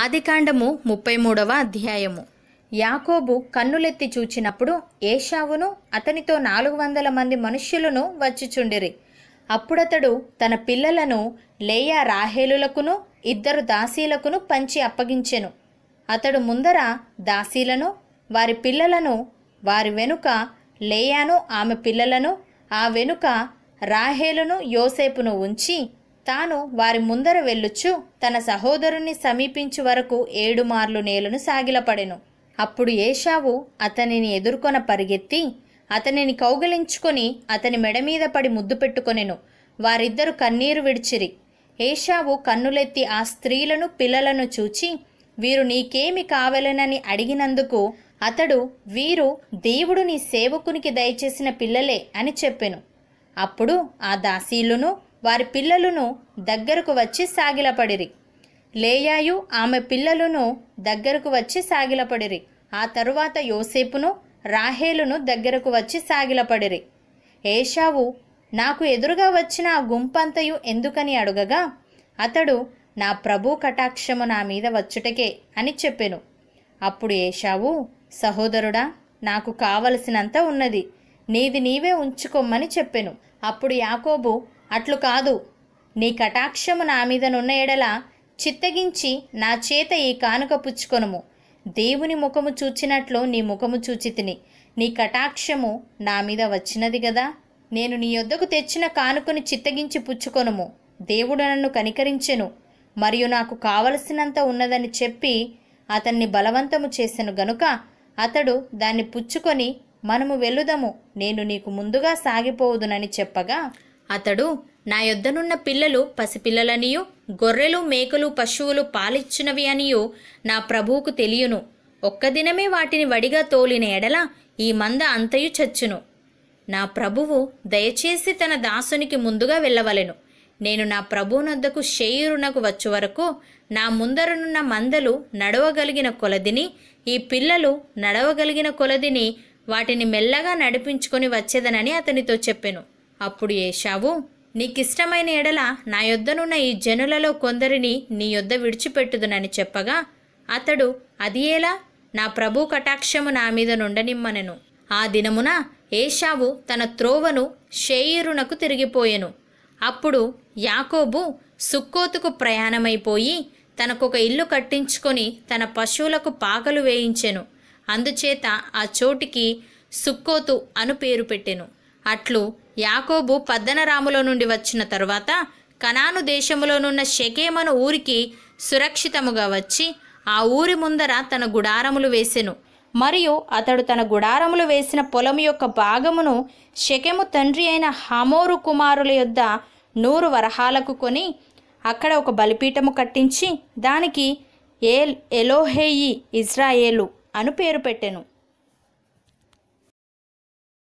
ఆదికాండము ముప్పై మూడవ అధ్యాయము యాకోబు కన్నులెత్తి చూచినప్పుడు ఏషావును అతనితో నాలుగు వందల మంది మనుష్యులను వచ్చిచుండిరి అప్పుడతడు తన పిల్లలను లేయా రాహేలులకును ఇద్దరు దాసీలకును పంచి అప్పగించెను అతడు ముందర దాసీలను వారి పిల్లలను వారి వెనుక లేయాను ఆమె పిల్లలను ఆ వెనుక రాహేలును యోసేపును ఉంచి తాను వారి ముందర వెళ్ళుచు తన సహోదరుణ్ణి సమీపించు వరకు ఏడు మార్లు నేలను సాగిలపడెను అప్పుడు ఏషావు అతనిని ఎదుర్కొన పరిగెత్తి అతనిని కౌగిలించుకొని అతని మెడ మీద పడి ముద్దు పెట్టుకొనెను వారిద్దరు కన్నీరు విడిచిరి ఏషావు కన్నులెత్తి ఆ స్త్రీలను పిల్లలను చూచి వీరు నీకేమి కావలెనని అడిగినందుకు అతడు వీరు దేవుడు నీ సేవకునికి దయచేసిన పిల్లలే అని చెప్పెను అప్పుడు ఆ దాసీలును వారి పిల్లలను దగ్గరకు వచ్చి సాగిలపడిరి లేయాయు ఆమె పిల్లలను దగ్గరకు వచ్చి సాగిలపడిరి ఆ తరువాత యోసేపును రాహేలును దగ్గరకు వచ్చి సాగిలపడిరి ఏషావు నాకు ఎదురుగా వచ్చిన ఆ గుంపంతయు ఎందుకని అడుగగా అతడు నా ప్రభు కటాక్షము నా మీద వచ్చుటకే అని చెప్పెను అప్పుడు ఏషావు సహోదరుడా నాకు కావలసినంత ఉన్నది నీది నీవే ఉంచుకోమ్మని చెప్పెను అప్పుడు యాకోబు అట్లు కాదు నీ కటాక్షము నా మీద నున్న ఎడల చిత్తగించి నా చేత ఈ కానుక పుచ్చుకొనుము దేవుని ముఖము చూచినట్లు నీ ముఖము చూచితిని నీ కటాక్షము నా మీద వచ్చినది గదా నేను నీ యొద్దకు తెచ్చిన కానుకని చిత్తగించి పుచ్చుకొనుము దేవుడు నన్ను కనికరించెను మరియు నాకు కావలసినంత ఉన్నదని చెప్పి అతన్ని బలవంతము చేసెను గనుక అతడు దాన్ని పుచ్చుకొని మనము వెళ్ళుదము నేను నీకు ముందుగా సాగిపోవుదునని చెప్పగా అతడు నా యొద్దనున్న పిల్లలు పసిపిల్లలనియో గొర్రెలు మేకలు పశువులు పాలిచ్చినవి అనియో నా ప్రభువుకు తెలియను ఒక్క దినమే వాటిని వడిగా తోలిన ఎడల ఈ మంద అంతయు చచ్చును నా ప్రభువు దయచేసి తన దాసునికి ముందుగా వెళ్ళవలెను నేను నా ప్రభువునొద్దకు షేయురునకు వచ్చు వరకు నా ముందరనున్న మందలు నడవగలిగిన కొలదిని ఈ పిల్లలు నడవగలిగిన కొలదిని వాటిని మెల్లగా నడిపించుకొని వచ్చేదనని అతనితో చెప్పెను అప్పుడు ఏషావు నీకిష్టమైన ఎడల నా యొద్దనున్న ఈ జనులలో కొందరిని నీ యొద్ద విడిచిపెట్టుదునని చెప్పగా అతడు అది ఎలా నా ప్రభు కటాక్షము నా మీద నుండనిమ్మనెను ఆ దినమున ఏషావు తన త్రోవను షేయిరునకు తిరిగిపోయెను అప్పుడు యాకోబు సుక్కోతుకు ప్రయాణమైపోయి తనకొక ఇల్లు కట్టించుకొని తన పశువులకు పాకలు వేయించెను అందుచేత ఆ చోటికి సుక్కోతు అను పేరు పెట్టెను అట్లు యాకోబు పద్దనరాములో నుండి వచ్చిన తరువాత కనాను దేశములోనున్న షెకేమను ఊరికి సురక్షితముగా వచ్చి ఆ ఊరి ముందర తన గుడారములు వేసెను మరియు అతడు తన గుడారములు వేసిన పొలం యొక్క భాగమును షకెము తండ్రి అయిన హమోరు కుమారుల యొద్ద నూరు వరహాలకు కొని అక్కడ ఒక బలిపీఠము కట్టించి దానికి ఏల్ ఎలోహేయి ఇజ్రాయేలు అను పేరు పెట్టెను